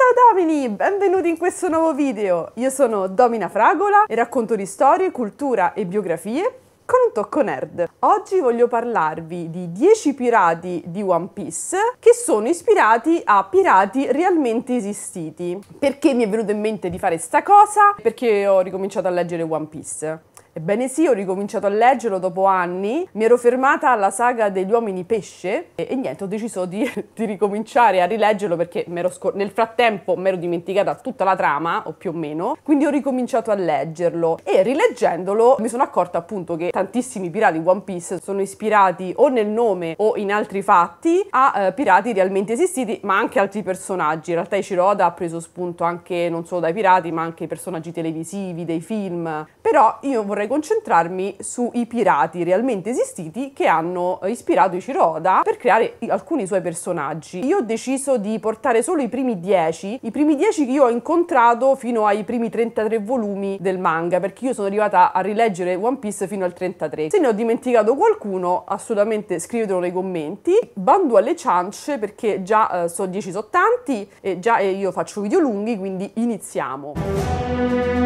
Ciao Domini, benvenuti in questo nuovo video! Io sono Domina Fragola e racconto di storie, cultura e biografie con un tocco nerd. Oggi voglio parlarvi di 10 pirati di One Piece che sono ispirati a pirati realmente esistiti. Perché mi è venuto in mente di fare sta cosa? Perché ho ricominciato a leggere One Piece. Ebbene sì, ho ricominciato a leggerlo dopo anni, mi ero fermata alla saga degli uomini pesce e, e niente, ho deciso di, di, ricominciare a rileggerlo perché nel frattempo mi ero dimenticata tutta la trama, o più o meno, quindi ho ricominciato a leggerlo e rileggendolo mi sono accorta appunto che tantissimi pirati One Piece sono ispirati o nel nome o in altri fatti a eh, pirati realmente esistiti, ma anche altri personaggi. In realtà Ichiroda ha preso spunto anche non solo dai pirati, ma anche personaggi televisivi, dei film. Però io vorrei vorrei concentrarmi sui pirati realmente esistiti che hanno eh, ispirato Ichiro Oda per creare alcuni suoi personaggi. Io ho deciso di portare solo i primi 10, i primi 10 che io ho incontrato fino ai primi 33 volumi del manga, perché io sono arrivata a rileggere One Piece fino al 33. Se ne ho dimenticato qualcuno, assolutamente scrivetelo nei commenti. Bando alle ciance perché già eh, so 10 sono tanti e già eh, io faccio video lunghi, quindi iniziamo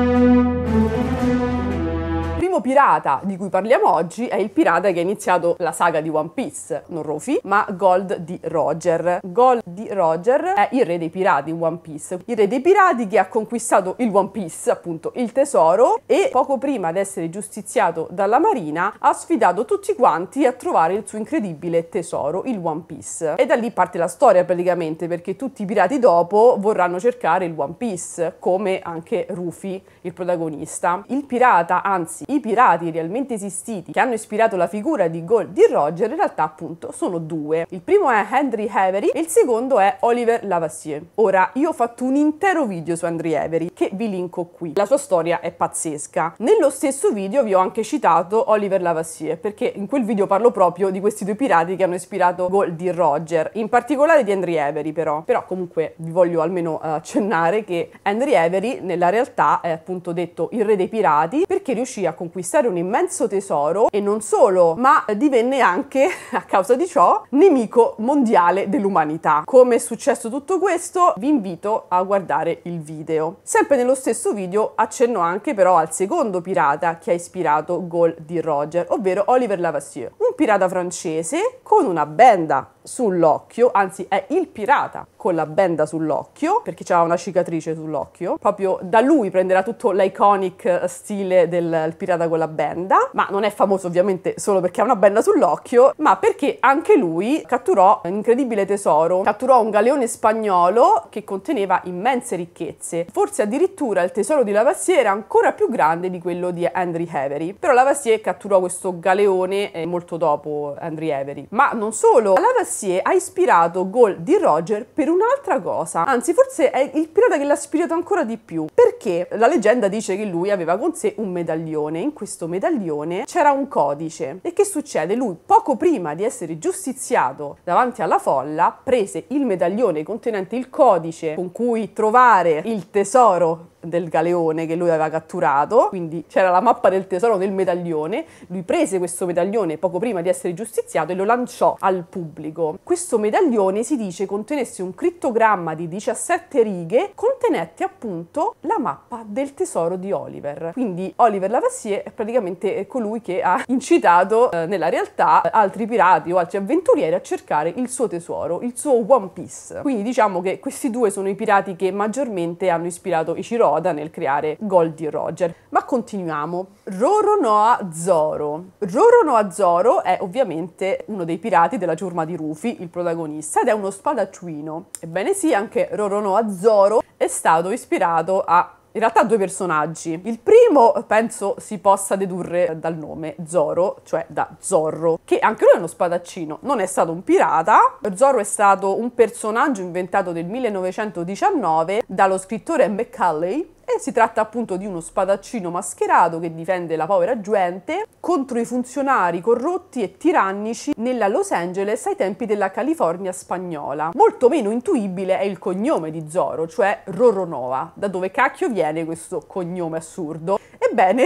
primo pirata di cui parliamo oggi è il pirata che ha iniziato la saga di One Piece, non Ruffy, ma Gold di Roger. Gold di Roger è il re dei pirati One Piece, il re dei pirati che ha conquistato il One Piece, appunto il tesoro, e poco prima di essere giustiziato dalla marina ha sfidato tutti quanti a trovare il suo incredibile tesoro, il One Piece. E da lì parte la storia praticamente, perché tutti i pirati dopo vorranno cercare il One Piece, come anche Ruffy, il protagonista. Il pirata, anzi i pirati realmente esistiti che hanno ispirato la figura di Gold di Roger in realtà appunto sono due. Il primo è Henry Avery e il secondo è Oliver Lavassier. Ora, io ho fatto un intero video su Henry Avery che vi linko qui. La sua storia è pazzesca. Nello stesso video vi ho anche citato Oliver Lavassier perché in quel video parlo proprio di questi due pirati che hanno ispirato Gold di Roger, in particolare di Henry Avery però. Però comunque vi voglio almeno eh, accennare che Henry Avery nella realtà è appunto detto il re dei pirati perché riuscì a conquistare conquistare un immenso tesoro e non solo, ma divenne anche, a causa di ciò, nemico mondiale dell'umanità. Come è successo tutto questo? Vi invito a guardare il video. Sempre nello stesso video accenno anche però al secondo pirata che ha ispirato Gol di Roger, ovvero Oliver Lavassieux, un pirata francese con una benda sull'occhio, anzi è il pirata con la benda sull'occhio, perché c'ha una cicatrice sull'occhio, proprio da lui prenderà tutto l'iconic stile del pirata con la benda, ma non è famoso ovviamente solo perché ha una benda sull'occhio, ma perché anche lui catturò un incredibile tesoro, catturò un galeone spagnolo che conteneva immense ricchezze, forse addirittura il tesoro di Lavassier era ancora più grande di quello di Henry Avery, però Lavassier catturò questo galeone eh, molto dopo Henry Avery, ma non solo, Lavassier Mercier ha ispirato Gol di Roger per un'altra cosa, anzi forse è il pilota che l'ha ispirato ancora di più, perché la leggenda dice che lui aveva con sé un medaglione, in questo medaglione c'era un codice e che succede? Lui poco prima di essere giustiziato davanti alla folla prese il medaglione contenente il codice con cui trovare il tesoro del galeone che lui aveva catturato, quindi c'era la mappa del tesoro nel medaglione, lui prese questo medaglione poco prima di essere giustiziato e lo lanciò al pubblico. Questo medaglione si dice contenesse un crittogramma di 17 righe contenente appunto la mappa del tesoro di Oliver. Quindi Oliver Lavassier è praticamente colui che ha incitato eh, nella realtà eh, altri pirati o altri avventurieri a cercare il suo tesoro, il suo One Piece. Quindi diciamo che questi due sono i pirati che maggiormente hanno ispirato i Ichiro Oda nel creare Goldie Roger. Ma continuiamo. Roronoa Zoro. Roronoa Zoro è ovviamente uno dei pirati della giurma di Rufy, il protagonista, ed è uno spadaccino. Ebbene sì, anche Roronoa Zoro è stato ispirato a in realtà due personaggi. Il primo penso si possa dedurre dal nome Zoro, cioè da Zorro, che anche lui è uno spadaccino, non è stato un pirata. Zoro è stato un personaggio inventato nel 1919 dallo scrittore McCulley, e si tratta appunto di uno spadaccino mascherato che difende la povera gente contro i funzionari corrotti e tirannici nella Los Angeles ai tempi della California spagnola. Molto meno intuibile è il cognome di Zoro, cioè Roronova. Da dove cacchio viene questo cognome assurdo? Ebbene,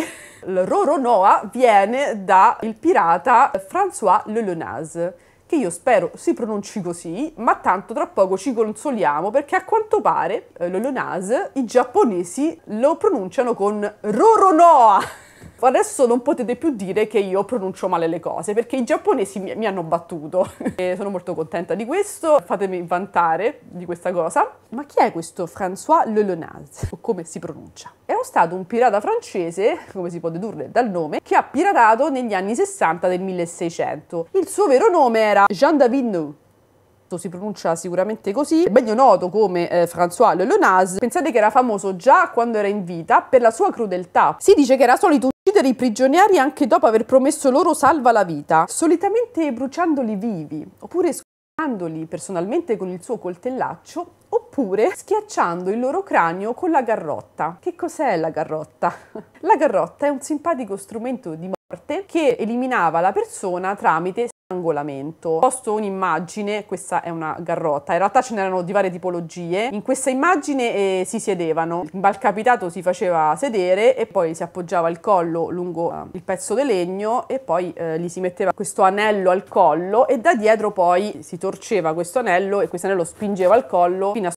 il Roronova viene dal pirata François Lelonaz che io spero si pronunci così, ma tanto tra poco ci consoliamo perché a quanto pare, eh, l'Olonase, i giapponesi lo pronunciano con Roronoa. Adesso non potete più dire che io pronuncio male le cose perché i giapponesi mi, mi hanno battuto e sono molto contenta di questo. Fatemi vantare di questa cosa. Ma chi è questo François Lelonaz? O come si pronuncia? È stato un pirata francese, come si può dedurre dal nome, che ha piratato negli anni 60 del 1600. Il suo vero nome era Jean-David Nou. si pronuncia sicuramente così, meglio noto come eh, François Lelonaz, pensate che era famoso già quando era in vita per la sua crudeltà. Si dice che era solito uccidere i prigionieri anche dopo aver promesso loro salva la vita, solitamente bruciandoli vivi, oppure scuotendoli personalmente con il suo coltellaccio, oppure schiacciando il loro cranio con la garrotta. Che cos'è la garrotta? la garrotta è un simpatico strumento di morte che eliminava la persona tramite angolamento. Posto un'immagine, questa è una garrotta, in realtà ce n'erano di varie tipologie, in questa immagine eh, si siedevano, il malcapitato si faceva sedere e poi si appoggiava il collo lungo eh, il pezzo di legno e poi eh, gli si metteva questo anello al collo e da dietro poi si torceva questo anello e questo anello spingeva al collo fino a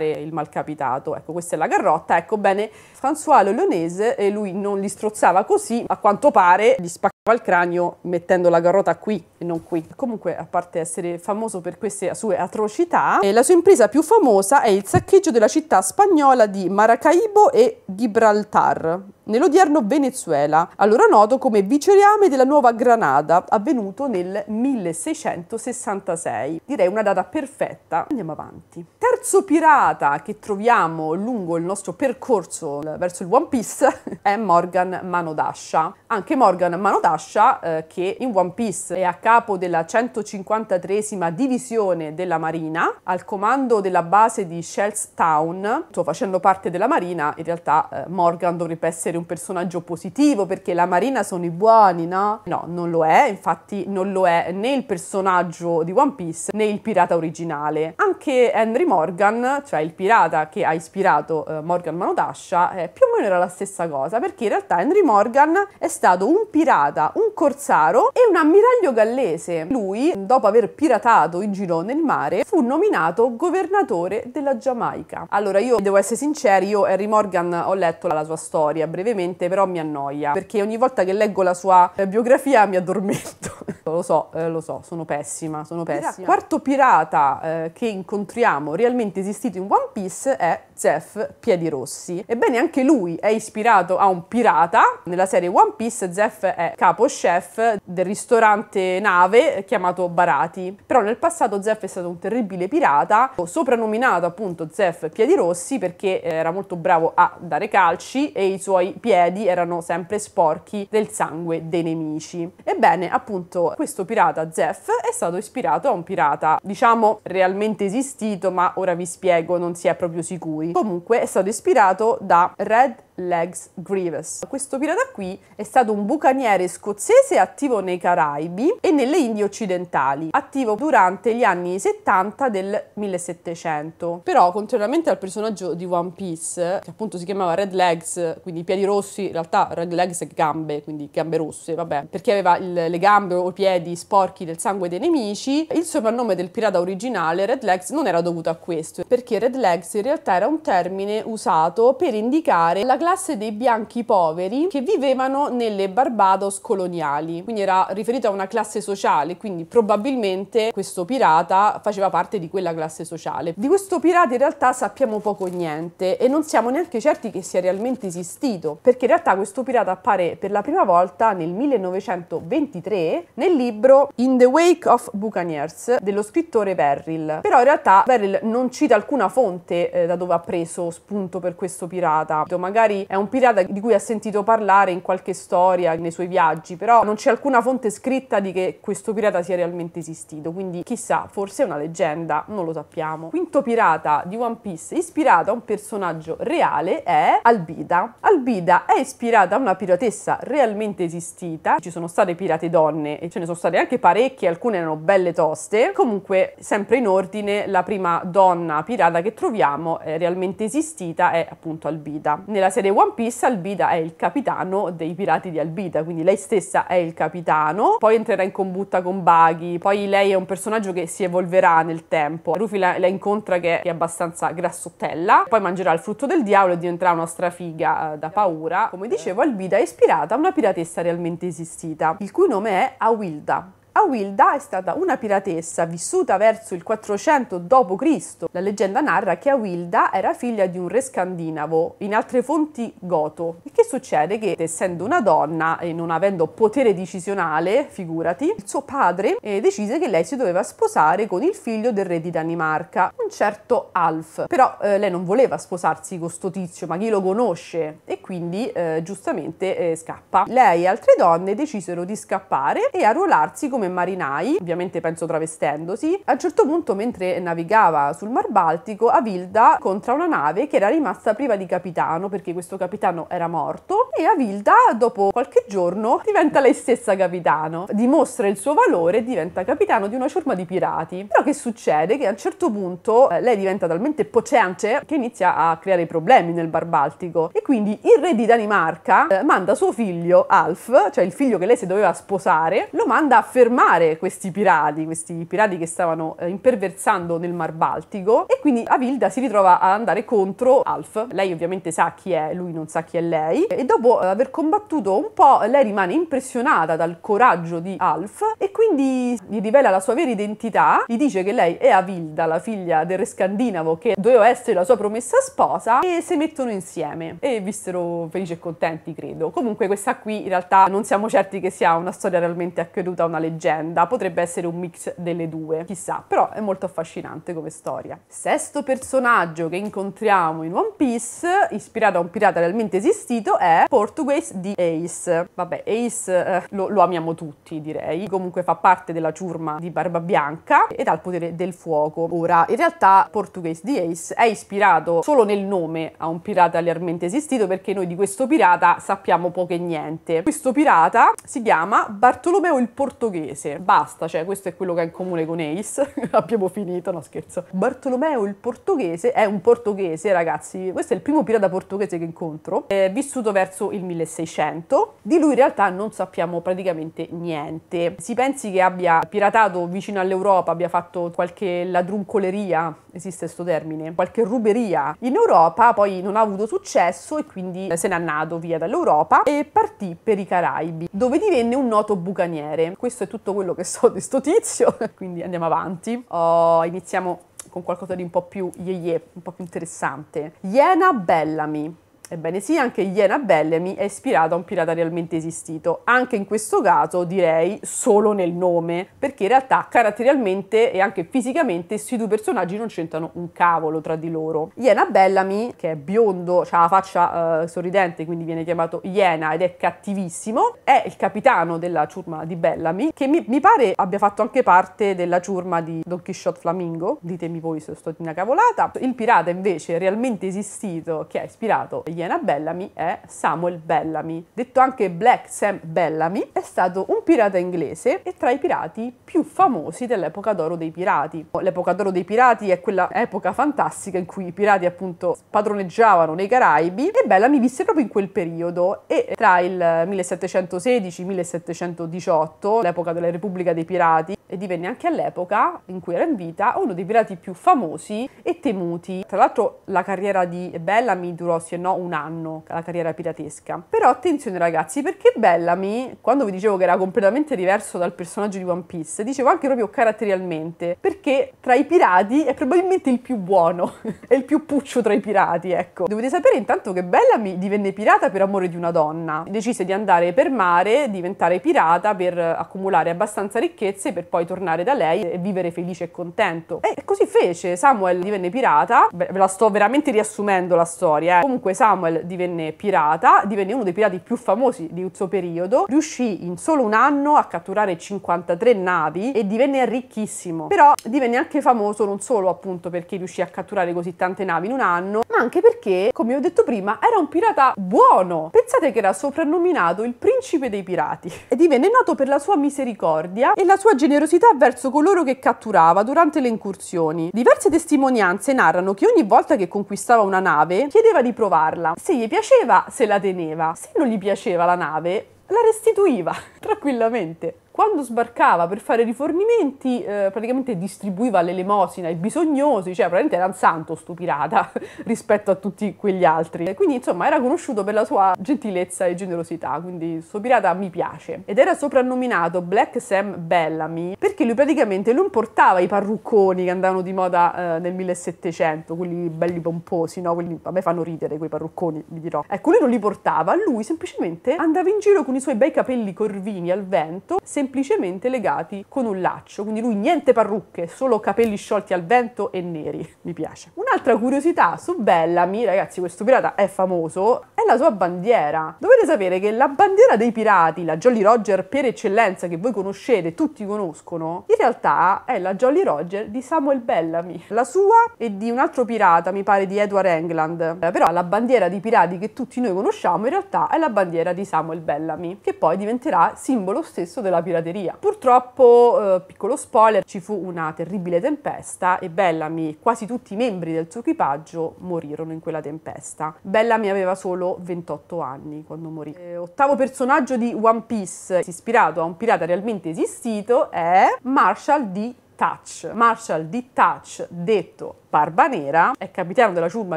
il malcapitato. Ecco, questa è la garrotta. Ecco bene, François Lolonese, e eh, lui non li strozzava così, a quanto pare gli spaccava al cranio mettendo la carota qui e non qui. Comunque, a parte essere famoso per queste sue atrocità, eh, la sua impresa più famosa è il saccheggio della città spagnola di Maracaibo e Gibraltar, nell'odierno Venezuela, allora noto come Viceriame della Nuova Granada, avvenuto nel 1666. Direi una data perfetta. Andiamo avanti. Terzo pirata che troviamo lungo il nostro percorso verso il One Piece è Morgan Manodascia. Anche Morgan Manodascia Sasha eh, che in One Piece è a capo della 153esima divisione della Marina, al comando della base di Shellstown, facendo parte della Marina, in realtà eh, Morgan dovrebbe essere un personaggio positivo perché la Marina sono i buoni, no? No, non lo è, infatti non lo è né il personaggio di One Piece né il pirata originale. Anche Henry Morgan, cioè il pirata che ha ispirato eh, Morgan Mano Dasha, più o meno era la stessa cosa perché in realtà Henry Morgan è stato un pirata pirata un corsaro e un ammiraglio gallese. Lui, dopo aver piratato in giro nel mare, fu nominato governatore della Giamaica. Allora io devo essere sinceri, io Harry Morgan ho letto la sua storia brevemente, però mi annoia perché ogni volta che leggo la sua eh, biografia mi addormento. lo so, eh, lo so, sono pessima, sono pessima. Il quarto pirata eh, che incontriamo realmente esistito in One Piece è Zef Piedi Rossi. Ebbene, anche lui è ispirato a un pirata. Nella serie One Piece Zef è capo chef del ristorante nave chiamato Barati. Però nel passato Zef è stato un terribile pirata, soprannominato appunto Zef Piedi Rossi perché era molto bravo a dare calci e i suoi piedi erano sempre sporchi del sangue dei nemici. Ebbene, appunto, questo pirata Zef è stato ispirato a un pirata, diciamo, realmente esistito, ma ora vi spiego, non si è proprio sicuri. Comunque è stato ispirato da Red Legs Grievous. Questo pirata qui è stato un bucaniere scozzese attivo nei Caraibi e nelle Indie occidentali, attivo durante gli anni 70 del 1700. Però, contrariamente al personaggio di One Piece, che appunto si chiamava Red Legs, quindi piedi rossi, in realtà Red Legs e gambe, quindi gambe rosse, vabbè, perché aveva il, le gambe o i piedi sporchi del sangue dei nemici, il soprannome del pirata originale, Red Legs, non era dovuto a questo, perché Red Legs in realtà era un termine usato per indicare la classe classe dei bianchi poveri che vivevano nelle Barbados coloniali, quindi era riferito a una classe sociale, quindi probabilmente questo pirata faceva parte di quella classe sociale. Di questo pirata in realtà sappiamo poco o niente e non siamo neanche certi che sia realmente esistito, perché in realtà questo pirata appare per la prima volta nel 1923 nel libro In the Wake of Buccaneers dello scrittore Verrill. Però in realtà Verrill non cita alcuna fonte eh, da dove ha preso spunto per questo pirata. Magari è un pirata di cui ha sentito parlare in qualche storia, nei suoi viaggi, però non c'è alcuna fonte scritta di che questo pirata sia realmente esistito, quindi chissà, forse è una leggenda, non lo sappiamo. Quinto pirata di One Piece ispirato a un personaggio reale è Albida. Albida è ispirata a una piratessa realmente esistita, ci sono state pirate donne e ce ne sono state anche parecchie, alcune erano belle toste, comunque sempre in ordine la prima donna pirata che troviamo realmente esistita è appunto Albida. Nella serie serie One Piece Albida è il capitano dei pirati di Albida, quindi lei stessa è il capitano, poi entrerà in combutta con Baghi, poi lei è un personaggio che si evolverà nel tempo. Rufy la, la incontra che, è abbastanza grassottella, poi mangerà il frutto del diavolo e diventerà una strafiga eh, da paura. Come dicevo, Albida è ispirata a una piratessa realmente esistita, il cui nome è Awilda. Awilda è stata una piratessa vissuta verso il 400 d.C. La leggenda narra che Awilda era figlia di un re scandinavo, in altre fonti goto. Il che succede che, essendo una donna e non avendo potere decisionale, figurati, il suo padre eh, decise che lei si doveva sposare con il figlio del re di Danimarca, un certo Alf. Però eh, lei non voleva sposarsi con sto tizio, ma chi lo conosce? E quindi eh, giustamente eh, scappa. Lei e altre donne decisero di scappare e arruolarsi come marinai, ovviamente penso travestendosi. A un certo punto, mentre navigava sul Mar Baltico, Avilda incontra una nave che era rimasta priva di capitano perché questo capitano era morto e Avilda dopo qualche giorno diventa lei stessa capitano, dimostra il suo valore e diventa capitano di una ciurma di pirati. Però che succede? Che a un certo punto eh, lei diventa talmente poceance che inizia a creare problemi nel Mar Baltico e quindi il re di Danimarca eh, manda suo figlio Alf, cioè il figlio che lei si doveva sposare, lo manda a fermare fermare questi pirati, questi pirati che stavano eh, imperversando nel Mar Baltico e quindi Avilda si ritrova ad andare contro Alf. Lei ovviamente sa chi è, lui non sa chi è lei e dopo eh, aver combattuto un po' lei rimane impressionata dal coraggio di Alf e quindi gli rivela la sua vera identità, gli dice che lei è Avilda, la figlia del re scandinavo che doveva essere la sua promessa sposa e si mettono insieme e vissero felici e contenti credo. Comunque questa qui in realtà non siamo certi che sia una storia realmente accaduta, una leggenda leggenda, potrebbe essere un mix delle due, chissà, però è molto affascinante come storia. Sesto personaggio che incontriamo in One Piece, ispirato a un pirata realmente esistito, è Portuguese di Ace. Vabbè, Ace eh, lo, lo amiamo tutti, direi, comunque fa parte della ciurma di Barba Bianca ed ha il potere del fuoco. Ora, in realtà Portuguese di Ace è ispirato solo nel nome a un pirata realmente esistito perché noi di questo pirata sappiamo poco e niente. Questo pirata si chiama Bartolomeo il Portoghese paese. Basta, cioè questo è quello che ha in comune con Ace. Abbiamo finito, no scherzo. Bartolomeo il portoghese è un portoghese, ragazzi. Questo è il primo pirata portoghese che incontro, è vissuto verso il 1600. Di lui in realtà non sappiamo praticamente niente. Si pensi che abbia piratato vicino all'Europa, abbia fatto qualche ladruncoleria, esiste questo termine, qualche ruberia in Europa, poi non ha avuto successo e quindi se n'è andato via dall'Europa e partì per i Caraibi, dove divenne un noto bucaniere. Questo è tutto tutto quello che so di sto tizio, quindi andiamo avanti. Oh, iniziamo con qualcosa di un po' più ye, ye un po' più interessante. Iena Bellamy Ebbene sì, anche Iena Bellamy è ispirata a un pirata realmente esistito, anche in questo caso direi solo nel nome, perché in realtà caratterialmente e anche fisicamente questi due personaggi non c'entrano un cavolo tra di loro. Iena Bellamy, che è biondo, ha la faccia eh, sorridente, quindi viene chiamato Iena ed è cattivissimo, è il capitano della ciurma di Bellamy, che mi, mi pare abbia fatto anche parte della ciurma di Don Quixote Flamingo, ditemi voi se sto in una cavolata. Il pirata invece realmente esistito, che ha ispirato Iena Viviana Bellamy è Samuel Bellamy, detto anche Black Sam Bellamy, è stato un pirata inglese e tra i pirati più famosi dell'epoca d'oro dei pirati. L'epoca d'oro dei pirati è quella epoca fantastica in cui i pirati appunto padroneggiavano nei Caraibi e Bellamy visse proprio in quel periodo e tra il 1716 1718, l'epoca della Repubblica dei Pirati, e divenne anche all'epoca in cui era in vita uno dei pirati più famosi e temuti. Tra l'altro la carriera di Bellamy durò se no un anno, la carriera piratesca. Però attenzione ragazzi, perché Bellamy, quando vi dicevo che era completamente diverso dal personaggio di One Piece, dicevo anche proprio caratterialmente, perché tra i pirati è probabilmente il più buono, è il più puccio tra i pirati, ecco. Dovete sapere intanto che Bellamy divenne pirata per amore di una donna. Decise di andare per mare, diventare pirata per accumulare abbastanza ricchezze per poi poi tornare da lei e vivere felice e contento. E così fece, Samuel divenne pirata, ve la sto veramente riassumendo la storia, eh. comunque Samuel divenne pirata, divenne uno dei pirati più famosi di suo periodo, riuscì in solo un anno a catturare 53 navi e divenne ricchissimo, però divenne anche famoso non solo appunto perché riuscì a catturare così tante navi in un anno, ma anche perché, come ho detto prima, era un pirata buono. Pensate che era soprannominato il primo principe dei pirati e divenne noto per la sua misericordia e la sua generosità verso coloro che catturava durante le incursioni. Diverse testimonianze narrano che ogni volta che conquistava una nave chiedeva di provarla. Se gli piaceva, se la teneva. Se non gli piaceva la nave, la restituiva tranquillamente quando sbarcava per fare rifornimenti, eh, praticamente distribuiva l'elemosina ai bisognosi, cioè praticamente era un santo sto pirata rispetto a tutti quegli altri. quindi insomma era conosciuto per la sua gentilezza e generosità, quindi sto pirata mi piace. Ed era soprannominato Black Sam Bellamy perché lui praticamente non portava i parrucconi che andavano di moda eh, nel 1700, quelli belli pomposi, no? Quelli a me fanno ridere quei parrucconi, vi dirò. Ecco, lui non li portava, lui semplicemente andava in giro con i suoi bei capelli corvini al vento, sempre semplicemente legati con un laccio, quindi lui niente parrucche, solo capelli sciolti al vento e neri, mi piace. Un'altra curiosità su Bellamy, ragazzi questo pirata è famoso, è la sua bandiera. Dovete sapere che la bandiera dei pirati, la Jolly Roger per eccellenza che voi conoscete, tutti conoscono, in realtà è la Jolly Roger di Samuel Bellamy, la sua e di un altro pirata, mi pare di Edward England, eh, però la bandiera dei pirati che tutti noi conosciamo in realtà è la bandiera di Samuel Bellamy, che poi diventerà simbolo stesso della pirateria pirateria. Purtroppo, eh, piccolo spoiler, ci fu una terribile tempesta e Bellamy e quasi tutti i membri del suo equipaggio morirono in quella tempesta. Bellamy aveva solo 28 anni quando morì. Eh, ottavo personaggio di One Piece, ispirato a un pirata realmente esistito, è Marshall D. Touch. Marshall D. Touch, detto Barbanera, è capitano della ciurma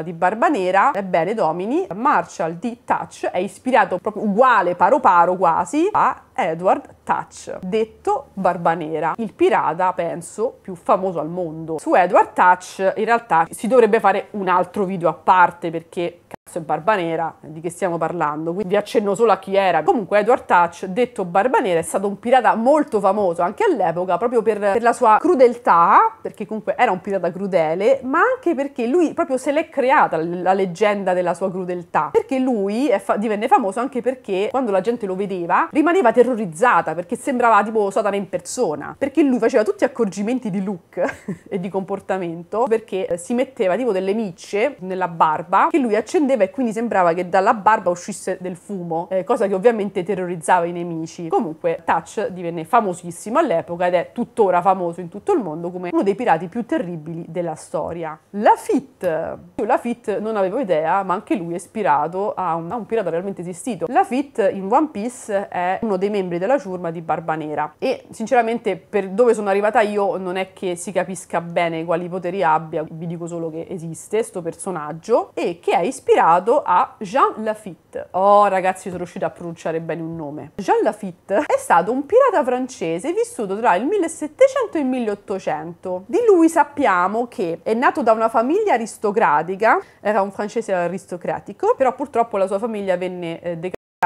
di Barbanera. Ebbene, Domini, Marshall D. Touch è ispirato proprio uguale, paro paro quasi, a Edward Touch, detto Barbanera, il pirata, penso, più famoso al mondo. Su Edward Touch, in realtà, si dovrebbe fare un altro video a parte perché ragazzo è Barbanera, di che stiamo parlando, quindi vi accenno solo a chi era. Comunque Edward Touch, detto Barbanera, è stato un pirata molto famoso anche all'epoca, proprio per, per la sua crudeltà, perché comunque era un pirata crudele, ma anche perché lui proprio se l'è creata la leggenda della sua crudeltà, perché lui fa- divenne famoso anche perché quando la gente lo vedeva rimaneva terrorizzata, perché sembrava tipo Satana in persona, perché lui faceva tutti gli accorgimenti di look e di comportamento, perché si metteva tipo delle micce nella barba che lui accendeva e quindi sembrava che dalla barba uscisse del fumo, eh, cosa che ovviamente terrorizzava i nemici. Comunque Touch divenne famosissimo all'epoca ed è tuttora famoso in tutto il mondo come uno dei pirati più terribili della storia. Lafitte. Io Lafitte non avevo idea, ma anche lui è ispirato a un, a un pirata realmente esistito. La Fit in One Piece è uno dei membri della ciurma di Barba Nera e sinceramente per dove sono arrivata io non è che si capisca bene quali poteri abbia, vi dico solo che esiste questo personaggio e che è ispirato affidato a Jean Lafitte. Oh ragazzi sono riuscita a pronunciare bene un nome. Jean Lafitte è stato un pirata francese vissuto tra il 1700 e il 1800. Di lui sappiamo che è nato da una famiglia aristocratica, era un francese aristocratico, però purtroppo la sua famiglia venne eh,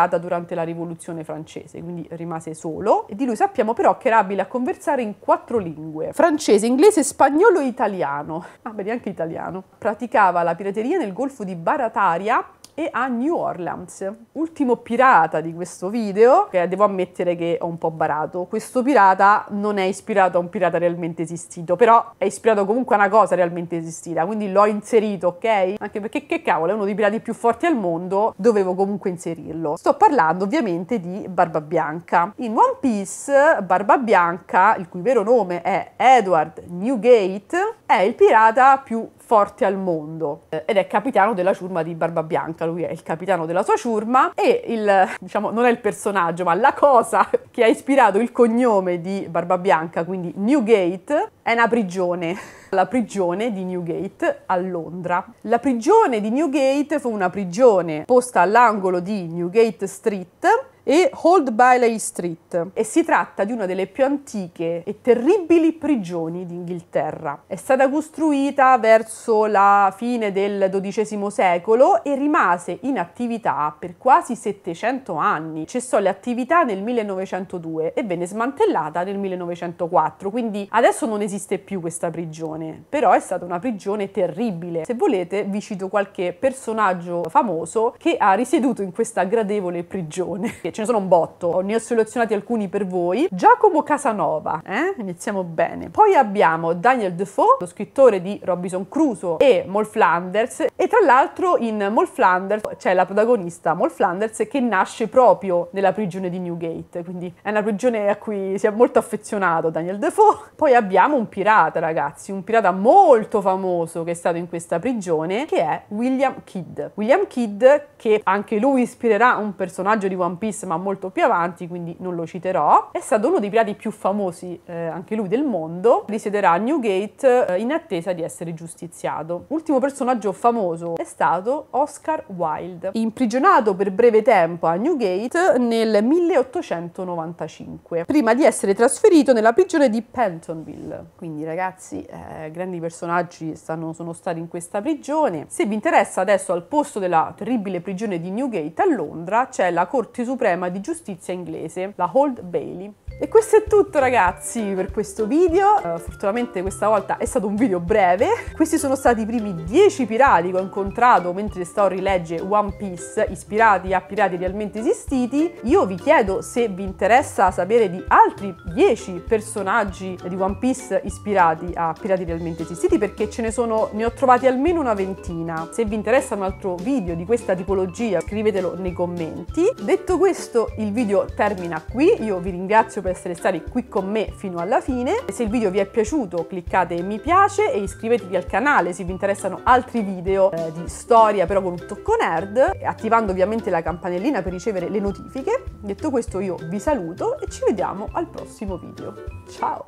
durante la rivoluzione francese, quindi rimase solo. E di lui sappiamo però che era abile a conversare in quattro lingue: francese, inglese, spagnolo e italiano. Ah, bene, anche italiano. Praticava la pirateria nel golfo di Barataria e a New Orleans. Ultimo pirata di questo video, che devo ammettere che ho un po' barato. Questo pirata non è ispirato a un pirata realmente esistito, però è ispirato comunque a una cosa realmente esistita, quindi l'ho inserito, ok? Anche perché che cavolo, è uno dei pirati più forti al mondo, dovevo comunque inserirlo. Sto parlando ovviamente di Barba Bianca. In One Piece, Barba Bianca, il cui vero nome è Edward Newgate, è il pirata più forte al mondo ed è capitano della ciurma di Barbabianca, lui è il capitano della sua ciurma e il, diciamo, non è il personaggio, ma la cosa che ha ispirato il cognome di Barbabianca, quindi Newgate, è una prigione, la prigione di Newgate a Londra. La prigione di Newgate fu una prigione posta all'angolo di Newgate Street e Old Bailey Street e si tratta di una delle più antiche e terribili prigioni d'Inghilterra. È stata costruita verso la fine del XII secolo e rimase in attività per quasi 700 anni. Cessò le attività nel 1902 e venne smantellata nel 1904, quindi adesso non esiste più questa prigione, però è stata una prigione terribile. Se volete vi cito qualche personaggio famoso che ha risieduto in questa gradevole prigione. ce ne sono un botto, ne ho selezionati alcuni per voi. Giacomo Casanova, eh? iniziamo bene. Poi abbiamo Daniel Defoe, lo scrittore di Robinson Crusoe e Mol Flanders e tra l'altro in Mol Flanders c'è la protagonista Mol Flanders che nasce proprio nella prigione di Newgate, quindi è una prigione a cui si è molto affezionato Daniel Defoe. Poi abbiamo un pirata ragazzi, un pirata molto famoso che è stato in questa prigione che è William Kidd. William Kidd che anche lui ispirerà un personaggio di One Piece ma molto più avanti, quindi non lo citerò. È stato uno dei pirati più famosi, eh, anche lui, del mondo. Risiederà a Newgate eh, in attesa di essere giustiziato. Ultimo personaggio famoso è stato Oscar Wilde, imprigionato per breve tempo a Newgate nel 1895, prima di essere trasferito nella prigione di Pentonville. Quindi ragazzi, eh, grandi personaggi stanno, sono stati in questa prigione. Se vi interessa adesso al posto della terribile prigione di Newgate a Londra c'è la Corte Suprema sistema di giustizia inglese, la Hold Bailey. E questo è tutto ragazzi per questo video, uh, fortunatamente questa volta è stato un video breve. Questi sono stati i primi 10 pirati che ho incontrato mentre sto rilegge One Piece, ispirati a pirati realmente esistiti. Io vi chiedo se vi interessa sapere di altri 10 personaggi di One Piece ispirati a pirati realmente esistiti perché ce ne sono, ne ho trovati almeno una ventina. Se vi interessa un altro video di questa tipologia scrivetelo nei commenti. Detto questo il video termina qui, io vi ringrazio per per essere stati qui con me fino alla fine. Se il video vi è piaciuto cliccate mi piace e iscrivetevi al canale se vi interessano altri video eh, di storia però con un tocco nerd, attivando ovviamente la campanellina per ricevere le notifiche. Detto questo io vi saluto e ci vediamo al prossimo video. Ciao!